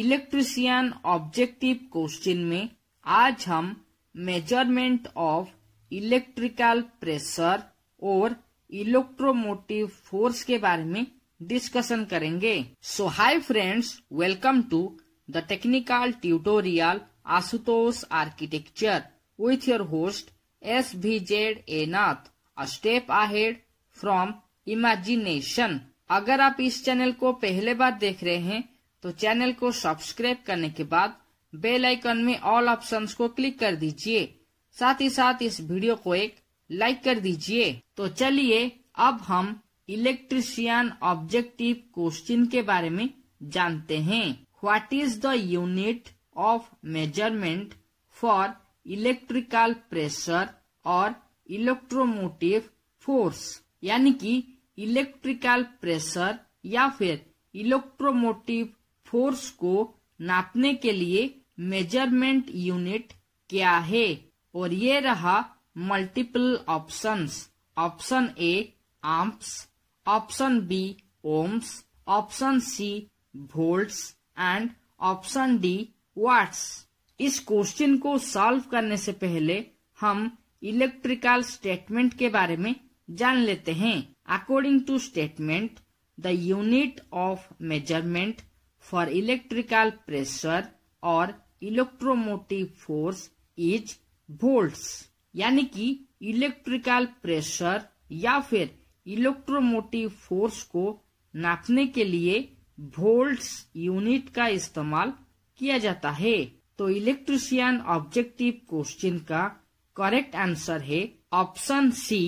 Electrician objective question में आज हम मेजरमेंट ऑफ इलेक्ट्रिकल प्रेशर और इलेक्ट्रोमोटिव फोर्स के बारे में डिस्कशन करेंगे so hi friends welcome to the technical tutorial Ashutosh architecture with your host S V Z A Nath a step ahead from imagination अगर आप इस चैनल को पहले बार देख रहे हैं तो चैनल को सब्सक्राइब करने के बाद बेल आइकन में ऑल ऑप्शंस को क्लिक कर दीजिए साथ ही साथ इस वीडियो को एक लाइक कर दीजिए तो चलिए अब हम इलेक्ट्रिशियन ऑब्जेक्टिव क्वेश्चन के बारे में जानते हैं what is the unit of measurement for electrical pressure और इलेक्ट्रोमोटिव फोर्स यानी कि इलेक्ट्रिकल प्रेशर या फिर इलेक्ट्रोमोटिव फोर्स को नापने के लिए मेजरमेंट यूनिट क्या है और ये रहा multiple options option A amps option B ohms option C volts and option D watts इस क्वेश्चन को सॉल्व करने से पहले हम इलेक्ट्रिकल स्टेटमेंट के बारे में जान लेते हैं according to statement the unit of measurement for electrical pressure और इलेक्ट्रोमोटिव फोर्स इज वोल्ट यानी कि इलेक्ट्रिकल प्रेशर या फिर इलेक्ट्रोमोटिव फोर्स को नापने के लिए वोल्ट यूनिट का इस्तेमाल किया जाता है तो इलेक्ट्रिशियन ऑब्जेक्टिव क्वेश्चन का करेक्ट आंसर है option C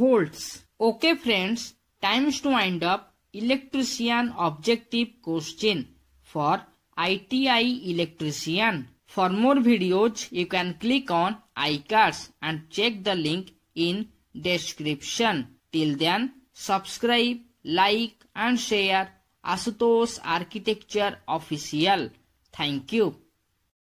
volts okay friends times to wind up electrician objective question for ITI electrician. For more videos, you can click on iCards and check the link in description. Till then, subscribe, like and share Asutosh Architecture Official. Thank you.